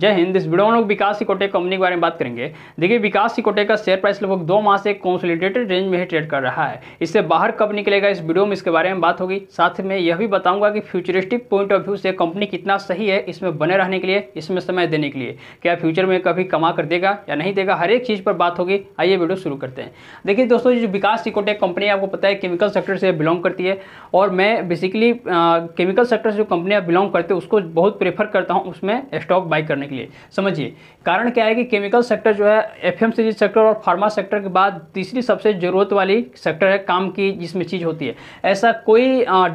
जय हिंद इस वीडियो में लोग विकास की कंपनी के बारे में बात करेंगे देखिए विकास सिकोटे का शेयर प्राइस लगभग दो माह से कॉन्सोलिडेटेड रेंज में ही ट्रेड कर रहा है इससे बाहर कब निकलेगा इस वीडियो में इसके बारे में बात होगी साथ में यह भी बताऊंगा कि फ्यूचरिस्टिक पॉइंट ऑफ व्यू से कंपनी कितना सही है इसमें बने रहने के लिए इसमें समय देने के लिए क्या फ्यूचर में कभी कमा कर देगा या नहीं देगा हर एक चीज़ पर बात होगी आइए वीडियो शुरू करते हैं देखिए दोस्तों जो विकास सिकोटे कंपनी आपको पता है केमिकल सेक्टर से बिलोंग करती है और मैं बेसिकली केमिकल सेक्टर से जो कंपनियाँ बिलोंग करते हैं उसको बहुत प्रेफर करता हूँ उसमें स्टॉक बाई करने के लिए समझिए कारण क्या है कि केमिकल सेक्टर जो है एफ सेक्टर और फार्मा सेक्टर के बाद तीसरी सबसे ज़रूरत वाली सेक्टर है काम की जिसमें चीज़ होती है ऐसा कोई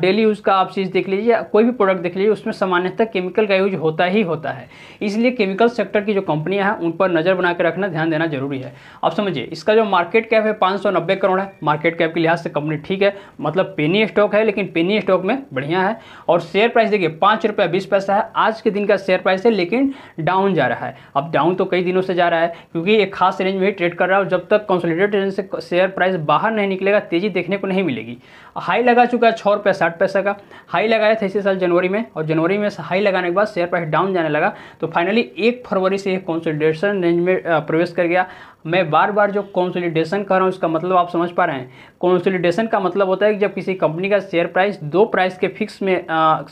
डेली यूज़ का आप चीज़ देख लीजिए कोई भी प्रोडक्ट देख लीजिए उसमें सामान्यतः केमिकल का यूज होता ही होता है इसलिए केमिकल सेक्टर की जो कंपनियाँ हैं उन पर नज़र बना रखना ध्यान देना जरूरी है अब समझिए इसका जो मार्केट कैप है पाँच करोड़ है मार्केट कैप के लिहाज से कंपनी ठीक है मतलब पेनी स्टॉक है लेकिन पेनी स्टॉक में बढ़िया है और शेयर प्राइस देखिए पाँच रुपया बीस पैसा है आज के दिन का शेयर प्राइस है लेकिन डाउन जा रहा है अब डाउन तो कई दिनों से जा रहा है क्योंकि एक खास रेंज में ही ट्रेड कर रहा है और जब तक कंसोलिडेटेड रेंज से शेयर प्राइस बाहर नहीं निकलेगा तेजी देखने को नहीं मिलेगी हाई लगा चुका है छः रुपये साठ पैसा का हाई लगाया था इसी साल जनवरी में और जनवरी में हाई लगाने के बाद शेयर प्राइस डाउन जाने लगा तो फाइनली एक फरवरी से कॉन्सोलिडेशन रेंज में प्रवेश कर गया मैं बार बार जो कॉन्सोलिडेशन कर रहा हूँ इसका मतलब आप समझ पा रहे हैं कॉन्सोलिडेशन का मतलब होता है कि जब किसी कंपनी का शेयर प्राइस दो प्राइस के फिक्स में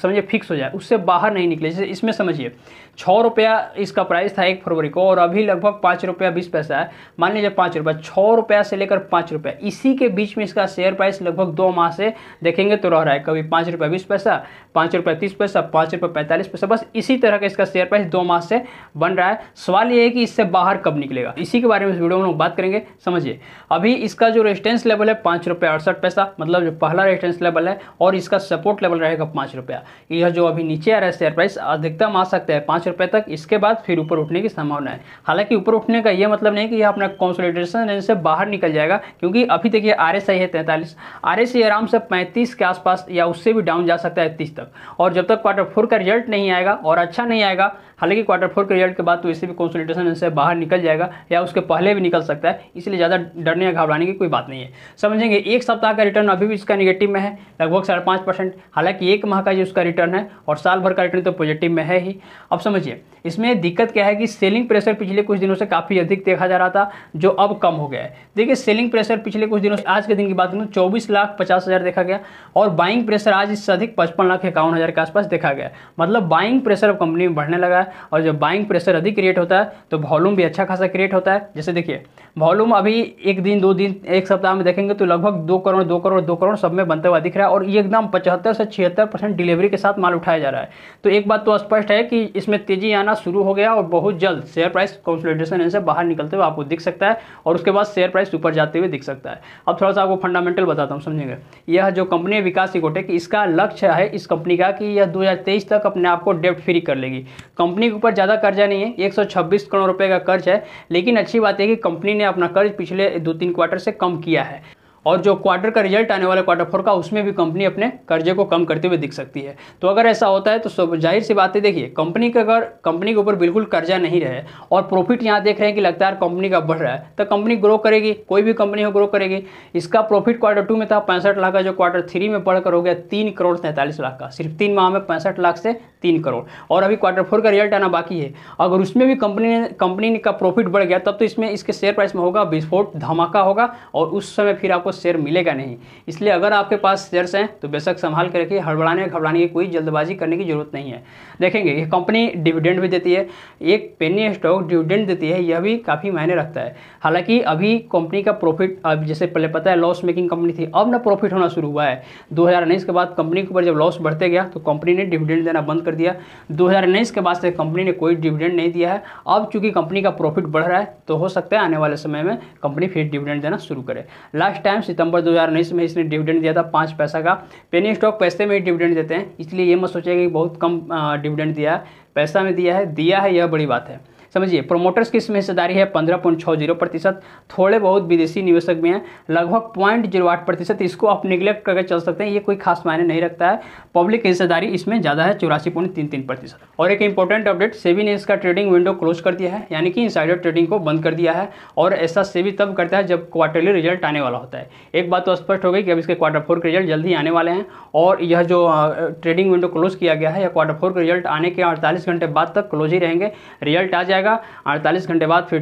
समझिए फिक्स हो जाए उससे बाहर नहीं निकले जैसे इसमें समझिए छः रुपया रुपया इसका प्राइस था एक फरवरी को और अभी लगभग पाँच रुपया बीस पैसा है मान लीजिए पाँच रुपया छः रुपया से लेकर पाँच रुपया इसी के बीच में इसका शेयर प्राइस लगभग दो माह से देखेंगे तो रह रहा है कभी पाँच रुपया बीस पैसा पाँच रुपया तीस पैसा पाँच रुपया पैंतालीस पैसा बस इसी तरह का इसका शेयर प्राइस दो माह से बन रहा है सवाल ये है कि इससे बाहर कब निकलेगा इसी के बारे में इस वीडियो में लोग बात करेंगे समझिए अभी इसका जो रेजिस्टेंस लेवल है पाँच रुपया अड़सठ पैसा मतलब जो पहला रेजिस्टेंस लेवल है और इसका सपोर्ट लेवल रहेगा पाँच रुपया यह जो अभी नीचे आ रहा है शेयर प्राइस अधिकतम आ सकता है पाँच रुपये तक इस इसके बाद फिर ऊपर उठने की संभावना है हालांकि ऊपर उठने का यह मतलब नहीं कि यह अपना कॉन्सोलिडेशन रेंज से बाहर निकल जाएगा क्योंकि अभी देखिए आर एस आई है तैंतालीस आर एस आराम से पैंतीस के आसपास या उससे भी डाउन जा सकता है तीस तक और जब तक क्वार्टर फोर का रिजल्ट नहीं आएगा और अच्छा नहीं आएगा हालांकि क्वार्टर फोर के रिजल्ट के बाद तो इसे भी कॉन्सोलिडेशन से बाहर निकल जाएगा या उसके पहले भी निकल सकता है इसलिए ज़्यादा डरने या घबराने की कोई बात नहीं है समझेंगे एक सप्ताह का रिटर्न अभी भी इसका निगेटिव में है लगभग साढ़े पाँच परसेंट हालांकि एक माह का जो उसका रिटर्न है और साल भर का रिटर्न तो पॉजिटिव में है ही अब समझिए इसमें दिक्कत क्या है कि सेलिंग प्रेशर पिछले कुछ दिनों से काफ़ी अधिक देखा जा रहा था जो अब कम हो गया है देखिए सेलिंग प्रेशर पिछले कुछ दिनों से आज के दिन की बात करूँ चौबीस लाख पचास हज़ार देखा गया और बाइंग प्रेशर आज इससे अधिक पचपन लाख इक्यावन हज़ार के आसपास देखा गया मतलब बाइंग प्रेशर अब कंपनी में बढ़ने लगा है और जब बाइंग प्रेशर अधिक क्रिएट होता है तो वॉल्यूम भी अच्छा खासा क्रिएट होता है जैसे देखिए वॉल्यूम अभी एक दिन दो दिन एक सप्ताह में देखेंगे तो लगभग दो करोड़ दो करोड़ दो करोड़ सब में बनता हुआ दिख रहा है और ये एकदम पचहत्तर से छिहत्तर परसेंट डिलीवरी के साथ माल उठाया जा रहा है तो एक बात तो स्पष्ट है कि इसमें तेजी आना शुरू हो गया और बहुत जल्द शेयर प्राइस कंसोलिडेशन से बाहर निकलते हुए आपको दिख सकता है और उसके बाद शेयर प्राइस ऊपर जाते हुए दिख सकता है अब थोड़ा सा आपको फंडामेंटल बताता हूँ समझेंगे यह जो कंपनी है विकास इकोटेक इसका लक्ष्य है इस कंपनी का कि यह 2023 तक अपने आप को डेप्ट फ्री कर लेगी कंपनी कंपनी के ऊपर ज़्यादा कर्जा नहीं है 126 करोड़ रुपए का कर्ज है लेकिन अच्छी बात है कि कंपनी ने अपना कर्ज पिछले दो तीन क्वार्टर से कम किया है और जो क्वार्टर का रिजल्ट आने वाला क्वार्टर फोर का उसमें भी कंपनी अपने कर्जे को कम करते हुए दिख सकती है तो अगर ऐसा होता है तो जाहिर सी बात है देखिए कंपनी का अगर कंपनी के ऊपर बिल्कुल कर्जा नहीं रहे और प्रॉफिट यहाँ देख रहे हैं कि लगातार कंपनी का बढ़ रहा है तो कंपनी ग्रो करेगी कोई भी कंपनी हो ग्रो करेगी इसका प्रॉफिट क्वार्टर टू में था पैंसठ लाख का जो क्वार्टर थ्री में बढ़कर हो गया तीन करोड़ तैंतालीस लाख का सिर्फ तीन माह में पैंसठ लाख से तीन करोड़ और अभी क्वार्टर फोर का रिजल्ट आना बाकी है अगर उसमें भी कंपनी ने कंपनी का प्रॉफिट बढ़ गया तब तो इसमें इसके शेयर प्राइस में होगा विस्फोट धमाका होगा और उस समय फिर आपको शेयर मिलेगा नहीं इसलिए अगर आपके पास शेयर्स हैं तो बेशक संभाल के रखिए हड़बड़ाने घबराने की कोई जल्दबाजी करने की जरूरत नहीं है देखेंगे ये कंपनी डिविडेंड भी देती है एक पेनी स्टॉक डिविडेंड देती है यह भी काफ़ी मायने रखता है हालांकि अभी कंपनी का प्रॉफिट अब जैसे पहले पता है लॉस मेकिंग कंपनी थी अब ना प्रॉफिट होना शुरू हुआ है दो के बाद कंपनी के ऊपर जब लॉस बढ़ते गया तो कंपनी ने डिविडेंड देना बंद कर दिया दो के बाद से कंपनी ने कोई डिविडेंड नहीं दिया है अब चूंकि कंपनी का प्रॉफिट बढ़ रहा है तो हो सकता है आने वाले समय में कंपनी फिर डिविडेंड देना शुरू करे लास्ट टाइम सितंबर उन्नीस में इसने डिविडेंड दिया था पाँच पैसा का पेनी स्टॉक पैसे में ही डिविडेंड देते हैं इसलिए ये मत सोचेगा कि बहुत कम डिविडेंड दिया है पैसा में दिया है दिया है यह बड़ी बात है समझिए प्रोमोटर्स की इसमें हिस्सेदारी है पंद्रह पॉइंट छः जीरो प्रतिशत थोड़े बहुत विदेशी निवेशक भी हैं लगभग पॉइंट जीरो आठ प्रतिशत इसको आप निगलेक्ट करके चल सकते हैं ये कोई खास मायने नहीं रखता है पब्लिक हिस्सेदारी इसमें ज़्यादा है चौरासी पॉइंट तीन तीन प्रतिशत और एक इंपॉर्टेंट अपडेट सेबी ने इसका ट्रेडिंग विंडो क्लोज कर दिया है यानी कि इंसाइडर ट्रेडिंग को बंद कर दिया है और ऐसा सेबी तब करता है जब क्वार्टरली रिजल्ट आने वाला होता है एक बात तो स्पष्ट हो गई कि अब इसके क्वार्टर फोर के रिजल्ट जल्दी आने वाले हैं और यह जो ट्रेडिंग विंडो क्लोज किया गया है या क्वार्टर फोर के रिजल्ट आने के अड़तालीस घंटे बाद तक क्लोज ही रहेंगे रिजल्ट आ जाएगा जाएगा अड़तालीस घंटे बाद फिर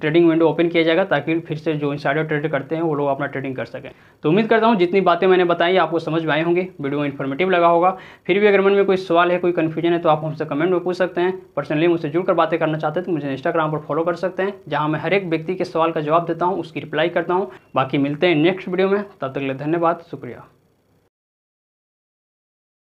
ट्रेडिंग विंडो ओपन किया जाएगा ताकि फिर से जो इंसाइडर ट्रेड करते हैं वो लोग अपना ट्रेडिंग कर सकें तो उम्मीद करता हूँ जितनी बातें मैंने बताई आपको समझ में आए होंगे वीडियो इन्फॉर्मेटिव लगा होगा फिर भी अगर मन में कोई सवाल है कोई कन्फ्यूजन है तो आप हमसे कमेंट में पूछ सकते हैं पर्सनली मुझसे जुड़कर बातें करना चाहते हैं तो मुझे इंस्टाग्राम पर फॉलो कर सकते हैं जहाँ मैं हर एक व्यक्ति के सवाल का जवाब देता हूँ उसकी रिप्लाई करता हूँ बाकी मिलते हैं नेक्स्ट वीडियो में तब तक के लिए धन्यवाद शुक्रिया